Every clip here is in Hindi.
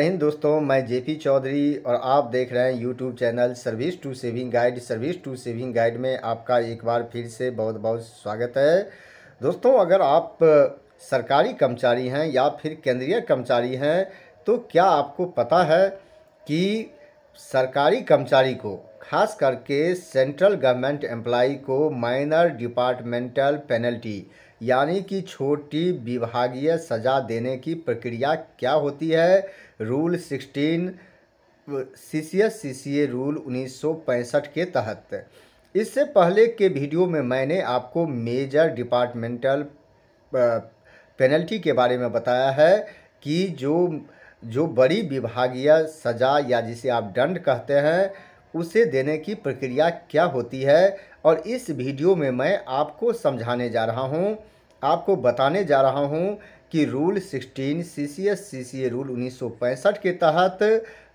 जय हिंद दोस्तों मैं जेपी चौधरी और आप देख रहे हैं YouTube channel service to saving guide service to saving guide में आपका एक बार फिर से बहुत बहुत स्वागत है दोस्तों अगर आप सरकारी कर्मचारी हैं या फिर केंद्रीय कर्मचारी हैं तो क्या आपको पता है कि सरकारी कर्मचारी को खास करके सेंट्रल गवर्नमेंट एम्प्लाई को माइनर डिपार्टमेंटल पेनल्टी यानी कि छोटी विभागीय सजा देने की प्रक्रिया क्या होती है rule sixteen C C S C C A rule उन्नीस के तहत इससे पहले के वीडियो में मैंने आपको मेजर डिपार्टमेंटल पेनल्टी के बारे में बताया है कि जो जो बड़ी विभागीय सज़ा या जिसे आप दंड कहते हैं उसे देने की प्रक्रिया क्या होती है और इस वीडियो में मैं आपको समझाने जा रहा हूँ आपको बताने जा रहा हूँ कि rule 16 C C S C C A rule उन्नीस के तहत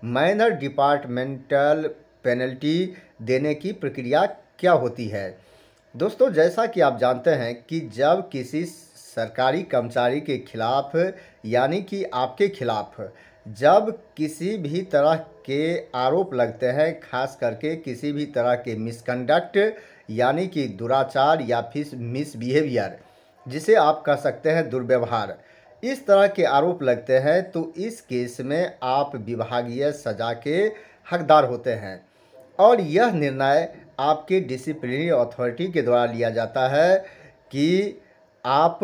माइनर डिपार्टमेंटल पेनल्टी देने की प्रक्रिया क्या होती है दोस्तों जैसा कि आप जानते हैं कि जब किसी सरकारी कर्मचारी के खिलाफ़ यानी कि आपके खिलाफ़ जब किसी भी तरह के आरोप लगते हैं खास करके किसी भी तरह के मिसकंडक्ट यानी कि दुराचार या फिर मिसबिहेवियर जिसे आप कह सकते हैं दुर्व्यवहार इस तरह के आरोप लगते हैं तो इस केस में आप विभागीय सजा के हकदार होते हैं और यह निर्णय आपके डिसिप्लिनरी अथॉरिटी के द्वारा लिया जाता है कि आप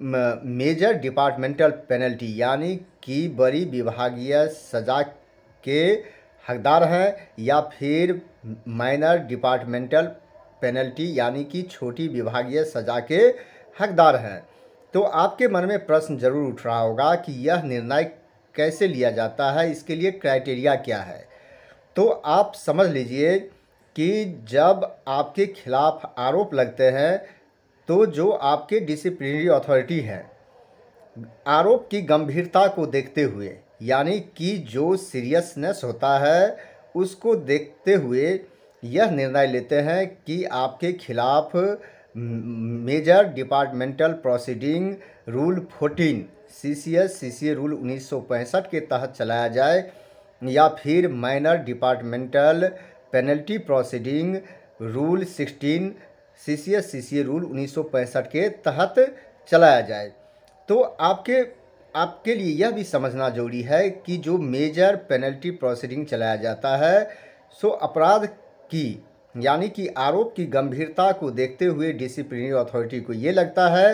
मेजर डिपार्टमेंटल पेनल्टी यानी कि बड़ी विभागीय सजा के हकदार हैं या फिर माइनर डिपार्टमेंटल पेनल्टी यानी कि छोटी विभागीय सजा के हकदार हैं तो आपके मन में प्रश्न जरूर उठ रहा होगा कि यह निर्णय कैसे लिया जाता है इसके लिए क्राइटेरिया क्या है तो आप समझ लीजिए कि जब आपके खिलाफ आरोप लगते हैं तो जो आपके डिसिप्लिनरी अथॉरिटी हैं आरोप की गंभीरता को देखते हुए यानी कि जो सीरियसनेस होता है उसको देखते हुए यह निर्णय लेते हैं कि आपके खिलाफ major departmental proceeding rule fourteen C C S C C rule उन्नीस के तहत चलाया जाए या फिर minor departmental penalty proceeding rule sixteen C C S C C rule उन्नीस के तहत चलाया जाए तो आपके आपके लिए यह भी समझना जरूरी है कि जो मेजर पेनल्टी प्रोसीडिंग चलाया जाता है सो अपराध की यानी कि आरोप की गंभीरता को देखते हुए डिसिप्लिनरी अथॉरिटी को ये लगता है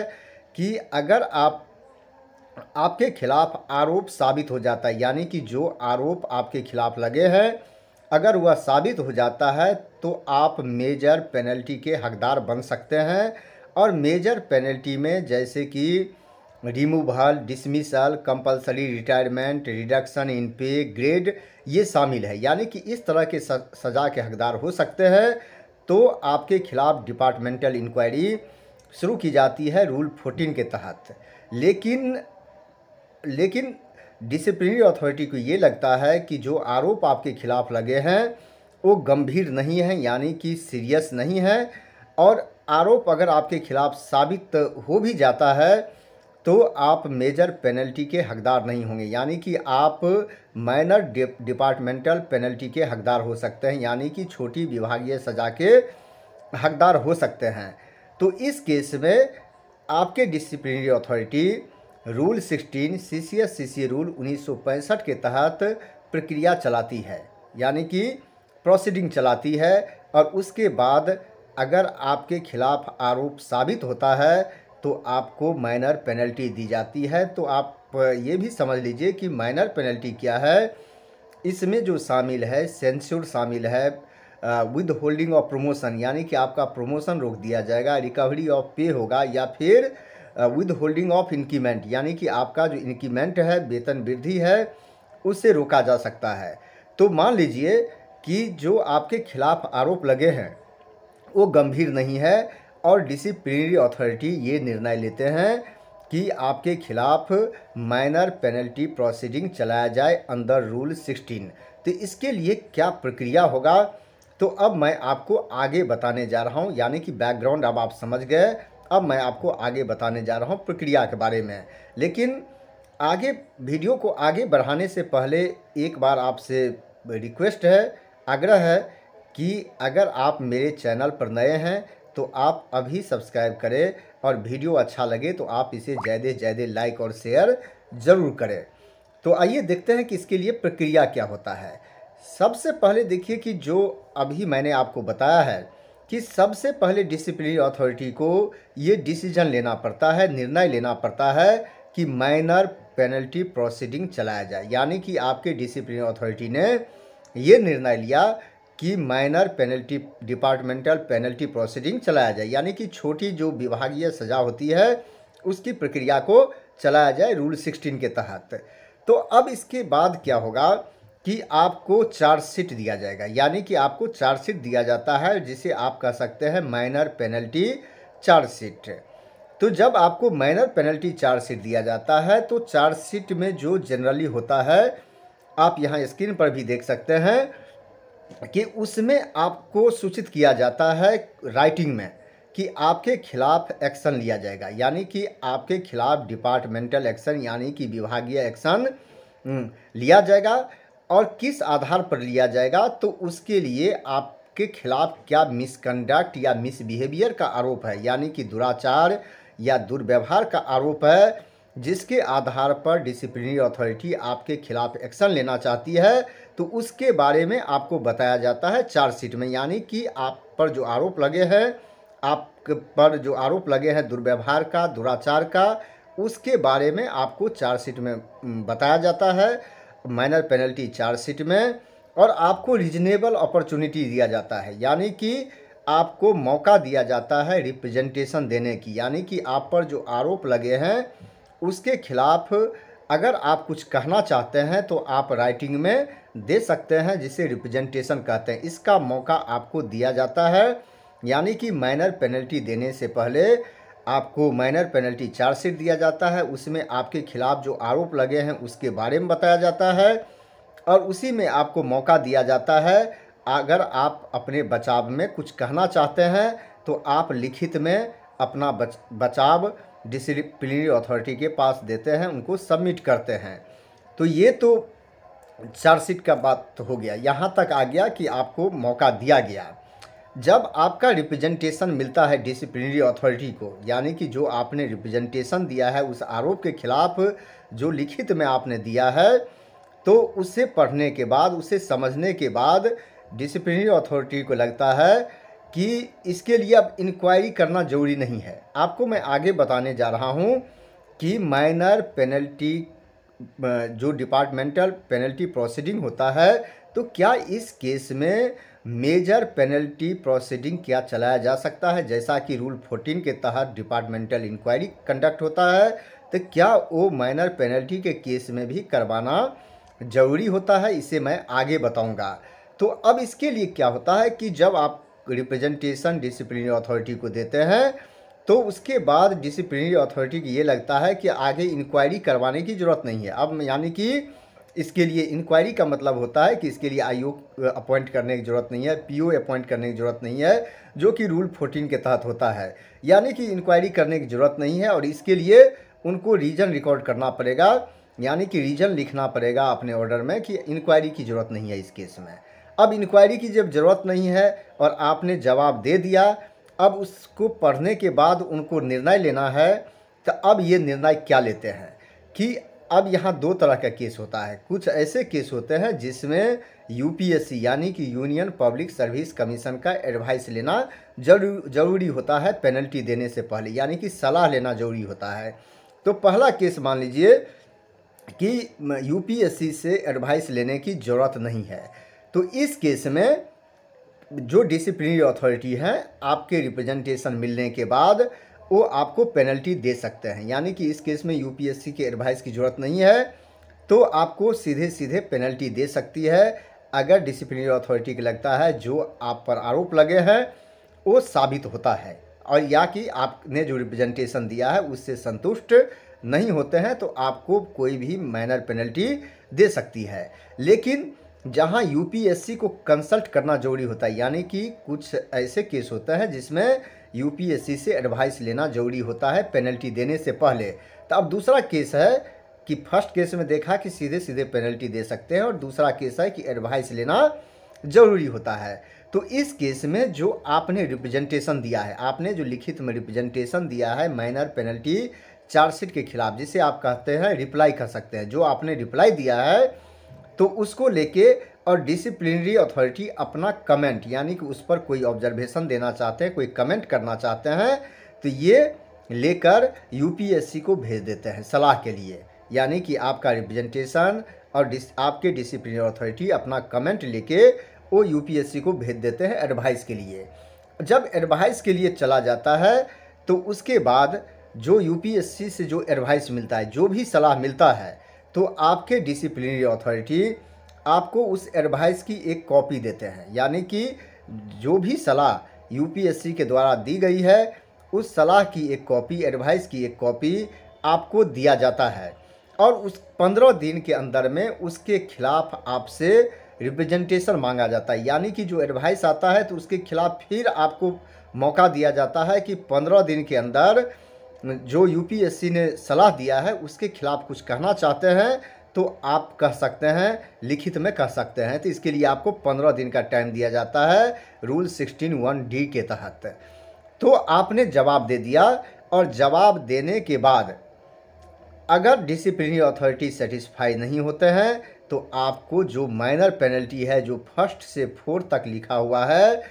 कि अगर आप आपके खिलाफ आरोप साबित हो जाता है यानी कि जो आरोप आपके खिलाफ लगे हैं अगर वह साबित हो जाता है तो आप मेजर पेनल्टी के हकदार बन सकते हैं और मेजर पेनल्टी में जैसे कि removal dismissal compulsory retirement reduction in pay grade ये शामिल है यानी कि इस तरह के सज़ा के हकदार हो सकते हैं तो आपके खिलाफ़ डिपार्टमेंटल इंक्वायरी शुरू की जाती है रूल फोर्टीन के तहत लेकिन लेकिन डिसिप्लिनरी अथॉरिटी को ये लगता है कि जो आरोप आपके खिलाफ लगे हैं वो गंभीर नहीं है यानी कि सीरियस नहीं है और आरोप अगर आपके खिलाफ साबित हो भी जाता है तो आप मेजर पेनल्टी के हकदार नहीं होंगे यानी कि आप माइनर डिपार्टमेंटल पेनल्टी के हकदार हो सकते हैं यानी कि छोटी विभागीय सजा के हकदार हो सकते हैं तो इस केस में आपके disciplinary authority rule 16 C C S C C rule उन्नीस के तहत प्रक्रिया चलाती है यानी कि प्रोसीडिंग चलाती है और उसके बाद अगर आपके खिलाफ आरोप साबित होता है तो आपको माइनर पेनल्टी दी जाती है तो आप ये भी समझ लीजिए कि माइनर पेनल्टी क्या है इसमें जो शामिल है सेंस्योर शामिल है विद होल्डिंग ऑफ प्रमोशन यानी कि आपका प्रमोशन रोक दिया जाएगा रिकवरी ऑफ पे होगा या फिर विद होल्डिंग ऑफ इंक्रीमेंट यानी कि आपका जो इंक्रीमेंट है वेतन वृद्धि है उससे रोका जा सकता है तो मान लीजिए कि जो आपके खिलाफ आरोप लगे हैं वो गंभीर नहीं है और डिसिप्लिनरी अथॉरिटी ये निर्णय लेते हैं कि आपके खिलाफ माइनर पेनल्टी प्रोसीडिंग चलाया जाए अंडर रूल सिक्सटीन तो इसके लिए क्या प्रक्रिया होगा तो अब मैं आपको आगे बताने जा रहा हूँ यानी कि बैकग्राउंड अब आप समझ गए अब मैं आपको आगे बताने जा रहा हूँ प्रक्रिया के बारे में लेकिन आगे वीडियो को आगे बढ़ाने से पहले एक बार आपसे रिक्वेस्ट है आग्रह है कि अगर आप मेरे चैनल पर नए हैं तो आप अभी सब्सक्राइब करें और वीडियो अच्छा लगे तो आप इसे ज़्यादा से ज़्यादा लाइक और शेयर ज़रूर करें तो आइए देखते हैं कि इसके लिए प्रक्रिया क्या होता है सबसे पहले देखिए कि जो अभी मैंने आपको बताया है कि सबसे पहले डिसिप्लिनरी अथॉरिटी को ये डिसीजन लेना पड़ता है निर्णय लेना पड़ता है कि माइनर पेनल्टी प्रोसीडिंग चलाया जाए यानी कि आपके डिसिप्लिनरी अथॉरिटी ने ये निर्णय लिया कि minor penalty departmental penalty proceeding चलाया जाए यानी कि छोटी जो विभागीय सज़ा होती है उसकी प्रक्रिया को चलाया जाए रूल सिक्सटीन के तहत तो अब इसके बाद क्या होगा कि आपको चार्जशीट दिया जाएगा यानी कि आपको चार्जशीट दिया जाता है जिसे आप कह सकते हैं माइनर पेनल्टी चार्जशीट तो जब आपको माइनर पेनल्टी चार्जशीट दिया जाता है तो चार्जशीट में जो जनरली होता है आप यहाँ स्क्रीन पर भी देख सकते हैं कि उसमें आपको सूचित किया जाता है राइटिंग में कि आपके खिलाफ़ एक्शन लिया जाएगा यानी कि आपके खिलाफ़ डिपार्टमेंटल एक्शन यानी कि विभागीय एक्शन हम्म, लिया जाएगा और किस आधार पर लिया जाएगा तो उसके लिए आपके खिलाफ क्या मिसकंडक्ट या मिसबिहेवियर का आरोप है यानी कि दुराचार या दुर्व्यवहार का आरोप है जिसके आधार पर डिसिप्लिनरी अथॉरिटी आपके खिलाफ एक्शन लेना चाहती है तो उसके बारे में आपको बताया जाता है चार्जशीट में यानी कि आप पर जो आरोप लगे हैं आप पर जो आरोप लगे हैं दुर्व्यवहार का दुराचार का उसके बारे में आपको चार्जशीट में बताया जाता है माइनर पेनल्टी चार्जशीट में और आपको रीजनेबल अपॉर्चुनिटी दिया जाता है यानी कि आपको मौका दिया जाता है रिप्रेजेंटेशन देने की यानी कि आप पर जो आरोप लगे हैं उसके खिलाफ अगर आप कुछ कहना चाहते हैं तो आप राइटिंग में दे सकते हैं जिसे रिप्रेजेंटेशन कहते हैं इसका मौका आपको दिया जाता है यानी कि माइनर पेनल्टी देने से पहले आपको माइनर पेनल्टी चार्जशीट दिया जाता है उसमें आपके खिलाफ़ जो आरोप लगे हैं उसके बारे में बताया जाता है और उसी में आपको मौका दिया जाता है अगर आप अपने बचाव में कुछ कहना चाहते हैं तो आप लिखित में अपना बच, बचाव डिसिप्लिनरी अथॉरिटी के पास देते हैं उनको सबमिट करते हैं तो ये तो चार्जशीट का बात हो गया यहाँ तक आ गया कि आपको मौका दिया गया जब आपका रिप्रेजेंटेशन मिलता है डिसिप्लिनरी अथॉरिटी को यानी कि जो आपने रिप्रेजेंटेशन दिया है उस आरोप के खिलाफ जो लिखित में आपने दिया है तो उसे पढ़ने के बाद उसे समझने के बाद डिसिप्लिनरी अथॉरिटी को लगता है कि इसके लिए अब इंक्वायरी करना जरूरी नहीं है आपको मैं आगे बताने जा रहा हूँ कि माइनर पेनल्टी जो डिपार्टमेंटल पेनल्टी प्रोसीडिंग होता है तो क्या इस केस में मेजर पेनल्टी प्रोसीडिंग क्या चलाया जा सकता है जैसा कि रूल 14 के तहत डिपार्टमेंटल इंक्वायरी कंडक्ट होता है तो क्या वो माइनर पेनल्टी के केस में भी करवाना जरूरी होता है इसे मैं आगे बताऊंगा तो अब इसके लिए क्या होता है कि जब आप रिप्रेजेंटेशन डिसिप्लिनरी अथॉरिटी को देते हैं तो उसके बाद डिसिप्लिनरी अथॉरिटी को ये लगता है कि आगे इंक्वायरी करवाने की ज़रूरत नहीं है अब यानी कि इसके लिए इंक्वायरी का मतलब होता है कि इसके लिए आयोग अपॉइंट करने की ज़रूरत नहीं है पीओ अपॉइंट करने की ज़रूरत नहीं है जो कि रूल फोर्टीन के तहत होता है यानी कि इंक्वायरी करने की ज़रूरत नहीं है और इसके लिए उनको रीजन रिकॉर्ड करना पड़ेगा यानी कि रीजन लिखना पड़ेगा अपने ऑर्डर में कि इंक्वायरी की ज़रूरत नहीं है इस केस में अब इंक्वायरी की जब ज़रूरत नहीं है और आपने जवाब दे दिया अब उसको पढ़ने के बाद उनको निर्णय लेना है तो अब ये निर्णय क्या लेते हैं कि अब यहाँ दो तरह का केस होता है कुछ ऐसे केस होते हैं जिसमें यूपीएससी यानी कि यूनियन पब्लिक सर्विस कमीशन का एडवाइस लेना जरूरी होता है पेनल्टी देने से पहले यानी कि सलाह लेना जरूरी होता है तो पहला केस मान लीजिए कि यूपीएससी से एडवाइस लेने की ज़रूरत नहीं है तो इस केस में जो डिसिप्लिनरी अथॉरिटी है आपके रिप्रेजेंटेशन मिलने के बाद वो आपको पेनल्टी दे सकते हैं यानी कि इस केस में यूपीएससी के एडवाइस की ज़रूरत नहीं है तो आपको सीधे सीधे पेनल्टी दे सकती है अगर डिसिप्लिनरी अथॉरिटी के लगता है जो आप पर आरोप लगे हैं वो साबित होता है और या कि आपने जो रिप्रेजेंटेशन दिया है उससे संतुष्ट नहीं होते हैं तो आपको कोई भी माइनर पेनल्टी दे सकती है लेकिन जहां यूपीएससी को कंसल्ट करना जरूरी होता है यानी कि कुछ ऐसे केस होते हैं जिसमें यूपीएससी से एडवाइस लेना जरूरी होता है पेनल्टी देने से पहले तो अब दूसरा केस है कि फर्स्ट केस में देखा कि सीधे सीधे पेनल्टी दे सकते हैं और दूसरा केस है कि एडवाइस लेना जरूरी होता है तो इस केस में जो आपने रिप्रेजेंटेशन दिया है आपने जो लिखित में रिप्रेजेंटेशन दिया है माइनर पेनल्टी चार्जशीट के खिलाफ जिसे आप कहते हैं रिप्लाई कर सकते हैं जो आपने रिप्लाई दिया है तो उसको लेके और डिसिप्लिनरी अथॉरिटी अपना कमेंट यानी कि उस पर कोई ऑब्जर्वेशन देना चाहते हैं कोई कमेंट करना चाहते हैं तो ये लेकर यूपीएससी को भेज देते हैं सलाह के लिए यानी कि आपका रिप्रेजेंटेशन और डिस, आपके डिसिप्लिनरी अथॉरिटी अपना कमेंट लेके वो यूपीएससी को भेज देते हैं एडवाइस के लिए जब एडवाइस के लिए चला जाता है तो उसके बाद जो यूपीएससी से जो एडवाइस मिलता है जो भी सलाह मिलता है तो आपके डिसिप्लिनरी अथॉरिटी आपको उस एडवाइस की एक कॉपी देते हैं यानी कि जो भी सलाह यूपीएससी के द्वारा दी गई है उस सलाह की एक कॉपी एडवाइस की एक कॉपी आपको दिया जाता है और उस पंद्रह दिन के अंदर में उसके खिलाफ आपसे रिप्रेजेंटेशन मांगा जाता है यानी कि जो एडवाइस आता है तो उसके खिलाफ फिर आपको मौका दिया जाता है कि पंद्रह दिन के अंदर जो यूपीएससी ने सलाह दिया है उसके खिलाफ कुछ कहना चाहते हैं तो आप कह सकते हैं लिखित में कह सकते हैं तो इसके लिए आपको पंद्रह दिन का टाइम दिया जाता है रूल सिक्सटीन वन डी के तहत तो आपने जवाब दे दिया और जवाब देने के बाद अगर डिसिप्लिनरी अथॉरिटी सेटिस्फाई नहीं होते हैं तो आपको जो माइनर पेनल्टी है जो फर्स्ट से फोर्थ तक लिखा हुआ है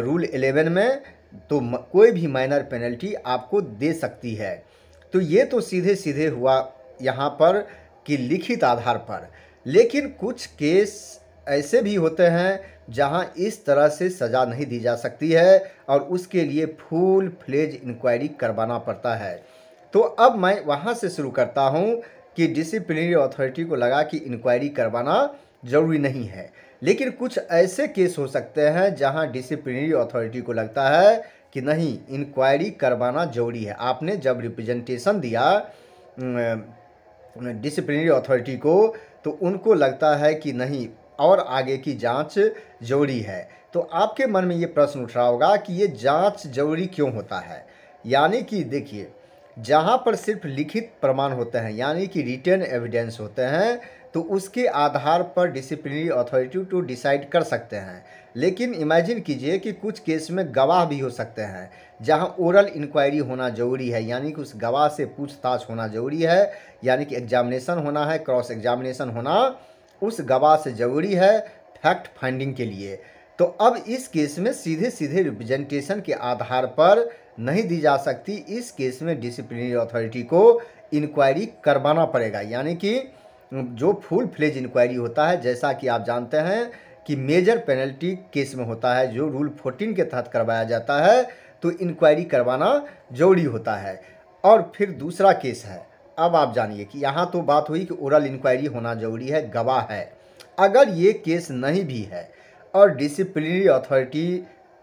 रूल एलेवन में तो कोई भी माइनर पेनल्टी आपको दे सकती है तो ये तो सीधे सीधे हुआ यहाँ पर कि लिखित आधार पर लेकिन कुछ केस ऐसे भी होते हैं जहां इस तरह से सज़ा नहीं दी जा सकती है और उसके लिए फुल फ्लेज इंक्वायरी करवाना पड़ता है तो अब मैं वहां से शुरू करता हूं कि डिसिप्लिनरी अथॉरिटी को लगा कि इंक्वायरी करवाना ज़रूरी नहीं है लेकिन कुछ ऐसे केस हो सकते हैं जहां डिसिप्लिनरी अथॉरिटी को लगता है कि नहीं इंक्वायरी करवाना ज़रूरी है आपने जब रिप्रेजेंटेशन दिया डिसिप्लिनरी अथॉरिटी को तो उनको लगता है कि नहीं और आगे की जांच जरूरी है तो आपके मन में ये प्रश्न उठ रहा होगा कि ये जांच जरूरी क्यों होता है यानी कि देखिए जहाँ पर सिर्फ लिखित प्रमाण होते हैं यानी कि रिटर्न एविडेंस होते हैं तो उसके आधार पर डिसिप्लिनरी अथॉरिटी टू डिसाइड कर सकते हैं लेकिन इमेजिन कीजिए कि कुछ केस में गवाह भी हो सकते हैं जहां ओरल इंक्वायरी होना ज़रूरी है यानी कि उस गवाह से पूछताछ होना ज़रूरी है यानी कि एग्जामिनेशन होना है क्रॉस एग्जामिनेशन होना उस गवाह से ज़रूरी है फैक्ट फाइंडिंग के लिए तो अब इस केस में सीधे सीधे रिप्रेजेंटेशन के आधार पर नहीं दी जा सकती इस केस में डिसिप्लिनरी अथॉरिटी को इंक्वायरी करवाना पड़ेगा यानी कि जो फुल फ्लेज इंक्वायरी होता है जैसा कि आप जानते हैं कि मेजर पेनल्टी केस में होता है जो रूल फोर्टीन के तहत करवाया जाता है तो इंक्वायरी करवाना जरूरी होता है और फिर दूसरा केस है अब आप जानिए कि यहाँ तो बात हुई कि ओरल इंक्वायरी होना जरूरी है गवाह है अगर ये केस नहीं भी है और डिसिप्लिनरी अथॉरिटी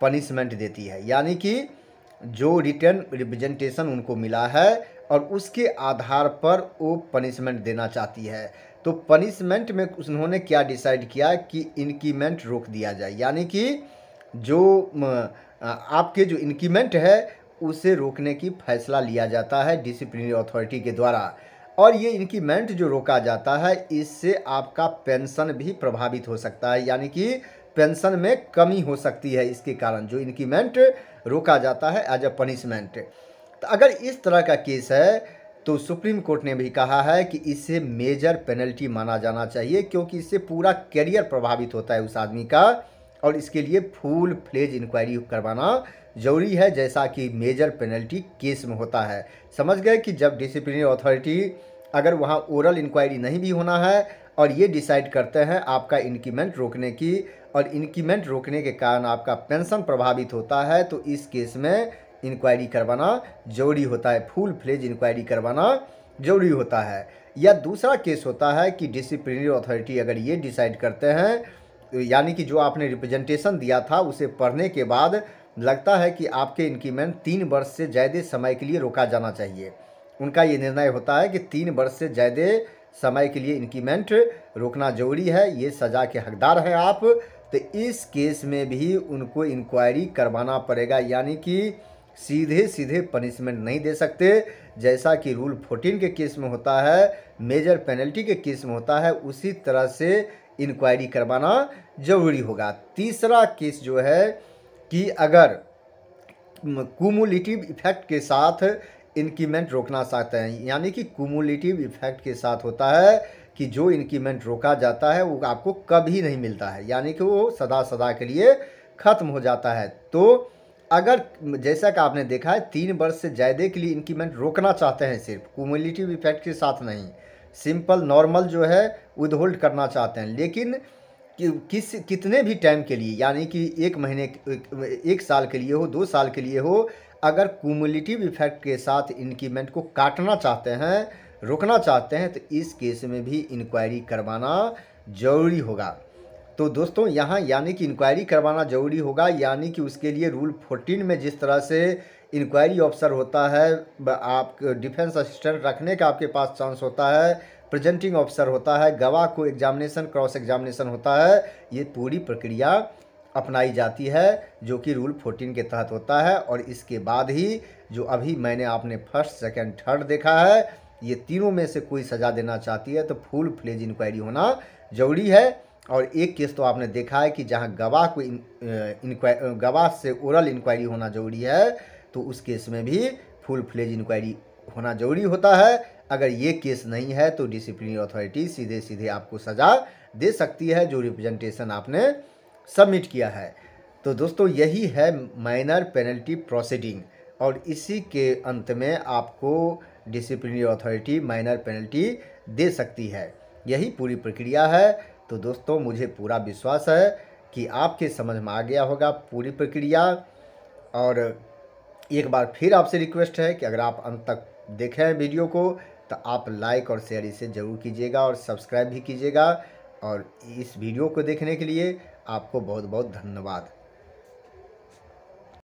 पनिशमेंट देती है यानी कि जो रिटर्न रिप्रेजेंटेशन उनको मिला है और उसके आधार पर वो पनिशमेंट देना चाहती है तो पनिशमेंट में उन्होंने क्या डिसाइड किया कि इंक्रीमेंट रोक दिया जाए यानी कि जो आपके जो इंक्रीमेंट है उसे रोकने की फैसला लिया जाता है डिसिप्लिनरी अथॉरिटी के द्वारा और ये इंक्रीमेंट जो रोका जाता है इससे आपका पेंशन भी प्रभावित हो सकता है यानी कि पेंशन में कमी हो सकती है इसके कारण जो इंक्रीमेंट रोका जाता है एज अ पनिशमेंट तो अगर इस तरह का केस है तो सुप्रीम कोर्ट ने भी कहा है कि इसे मेजर पेनल्टी माना जाना चाहिए क्योंकि इससे पूरा करियर प्रभावित होता है उस आदमी का और इसके लिए फुल फ्लेज इंक्वायरी करवाना जरूरी है जैसा कि मेजर पेनल्टी केस में होता है समझ गए कि जब डिसिप्लिनरी अथॉरिटी अगर वहाँ ओरल इंक्वायरी नहीं भी होना है और ये डिसाइड करते हैं आपका इंक्रीमेंट रोकने की और इंक्रीमेंट रोकने के कारण आपका पेंशन प्रभावित होता है तो इस केस में इंक्वायरी करवाना जरूरी होता है फुल फ्लेज इंक्वायरी करवाना जरूरी होता है या दूसरा केस होता है कि डिसिप्लिनरी अथॉरिटी अगर ये डिसाइड करते हैं यानी कि जो आपने रिप्रेजेंटेशन दिया था उसे पढ़ने के बाद लगता है कि आपके इंक्रीमेंट तीन वर्ष से ज़्यादा समय के लिए रोका जाना चाहिए उनका ये निर्णय होता है कि तीन वर्ष से ज़्यादा समय के लिए इंक्रीमेंट रोकना जरूरी है ये सज़ा के हकदार हैं आप तो इस केस में भी उनको इंक्वायरी करवाना पड़ेगा यानी कि सीधे सीधे पनिशमेंट नहीं दे सकते जैसा कि रूल 14 के केस में होता है मेजर पेनल्टी के केस में होता है उसी तरह से इंक्वायरी करवाना जरूरी होगा तीसरा केस जो है कि अगर कुमुलेटिव इफेक्ट के साथ इंक्रीमेंट रोकना चाहते हैं यानी कि कुमुलेटिव इफेक्ट के साथ होता है कि जो इंक्रीमेंट रोका जाता है वो आपको कभी नहीं मिलता है यानी कि वो सदा सदा के लिए ख़त्म हो जाता है तो अगर जैसा कि आपने देखा है तीन वर्ष से ज़्यादा के लिए इंक्रीमेंट रोकना चाहते हैं सिर्फ कुमुलेटिव इफेक्ट के साथ नहीं सिंपल नॉर्मल जो है विदहोल्ड करना चाहते हैं लेकिन कि, किस कितने भी टाइम के लिए यानी कि एक महीने एक, एक साल के लिए हो दो साल के लिए हो अगर कुमुलेटिव इफेक्ट के साथ इंक्रीमेंट को काटना चाहते हैं रोकना चाहते हैं तो इस केस में भी इंक्वायरी करवाना ज़रूरी होगा तो दोस्तों यहाँ यानी कि इंक्वायरी करवाना ज़रूरी होगा यानी कि उसके लिए रूल फोर्टीन में जिस तरह से इंक्वायरी ऑफिसर होता है आप डिफेंस असिस्टेंट रखने का आपके पास चांस होता है प्रेजेंटिंग ऑफिसर होता है गवाह को एग्जामिनेशन क्रॉस एग्जामिनेशन होता है ये पूरी प्रक्रिया अपनाई जाती है जो कि रूल फोर्टीन के तहत होता है और इसके बाद ही जो अभी मैंने आपने फर्स्ट सेकेंड थर्ड देखा है ये तीनों में से कोई सज़ा देना चाहती है तो फुल फ्लेज इंक्वायरी होना ज़रूरी है और एक केस तो आपने देखा है कि जहां गवाह को इंक्वा गवाह से ओरल इंक्वायरी होना जरूरी है तो उस केस में भी फुल फ्लेज इंक्वायरी होना जरूरी होता है अगर ये केस नहीं है तो डिसिप्लिनरी अथॉरिटी सीधे सीधे आपको सज़ा दे सकती है जो रिप्रेजेंटेशन आपने सबमिट किया है तो दोस्तों यही है माइनर पेनल्टी प्रोसीडिंग और इसी के अंत में आपको डिसिप्लिनरी अथॉरिटी माइनर पेनल्टी दे सकती है यही पूरी प्रक्रिया है तो दोस्तों मुझे पूरा विश्वास है कि आपके समझ में आ गया होगा पूरी प्रक्रिया और एक बार फिर आपसे रिक्वेस्ट है कि अगर आप अंत तक देखें वीडियो को तो आप लाइक और शेयर इसे ज़रूर कीजिएगा और सब्सक्राइब भी कीजिएगा और इस वीडियो को देखने के लिए आपको बहुत बहुत धन्यवाद